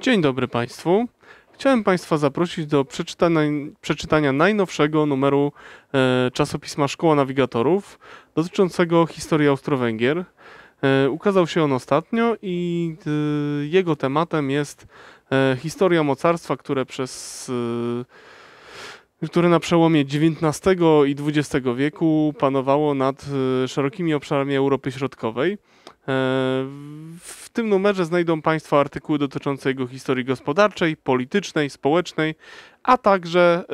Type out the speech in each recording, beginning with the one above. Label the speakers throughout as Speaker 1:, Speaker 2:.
Speaker 1: Dzień dobry Państwu. Chciałem Państwa zaprosić do przeczytania, przeczytania najnowszego numeru e, czasopisma Szkoła Nawigatorów dotyczącego historii Austro-Węgier. E, ukazał się on ostatnio i e, jego tematem jest e, historia mocarstwa, które przez e, które na przełomie XIX i XX wieku panowało nad e, szerokimi obszarami Europy Środkowej. E, w tym numerze znajdą Państwo artykuły dotyczące jego historii gospodarczej, politycznej, społecznej, a także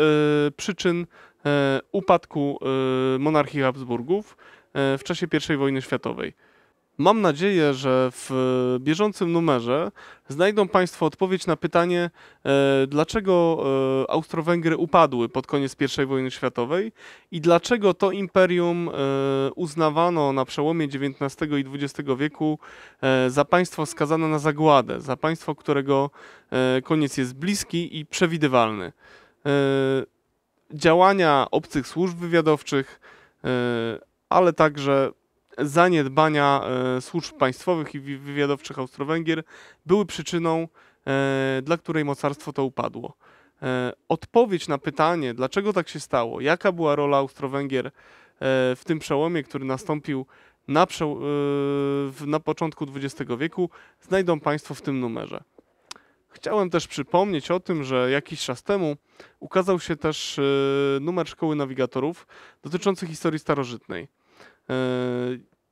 Speaker 1: e, przyczyn upadku monarchii Habsburgów w czasie I wojny światowej. Mam nadzieję, że w e, bieżącym numerze znajdą Państwo odpowiedź na pytanie, e, dlaczego e, Austro-Węgry upadły pod koniec I wojny światowej i dlaczego to imperium uznawano na przełomie XIX i XX wieku za państwo skazane na zagładę, za państwo, którego koniec jest bliski i przewidywalny. Działania obcych służb wywiadowczych, ale także zaniedbania e, służb państwowych i wywiadowczych Austro-Węgier były przyczyną, e, dla której mocarstwo to upadło. E, odpowiedź na pytanie, dlaczego tak się stało, jaka była rola Austro-Węgier w tym przełomie, który nastąpił na, na początku XX wieku, znajdą Państwo w tym numerze. Chciałem też przypomnieć o tym, że jakiś czas temu ukazał się też numer Szkoły Nawigatorów dotyczący historii starożytnej. E,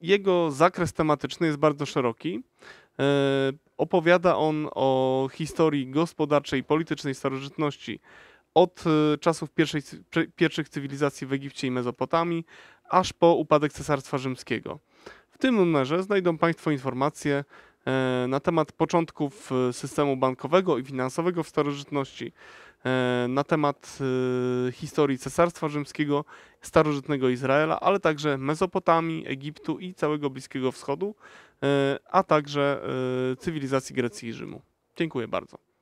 Speaker 1: jego zakres tematyczny jest bardzo szeroki. E, opowiada on o historii gospodarczej i politycznej starożytności od e, czasów pierwszej, pierwszych cywilizacji w Egipcie i Mezopotamii, aż po upadek Cesarstwa Rzymskiego. W tym numerze znajdą Państwo informacje E, na temat początków e, systemu bankowego i finansowego w starożytności, e, na temat historii Cesarstwa Rzymskiego, starożytnego Izraela, ale także Mesopotamii, Egiptu i całego Bliskiego Wschodu, a także cywilizacji Grecji i Rzymu. Dziękuję bardzo.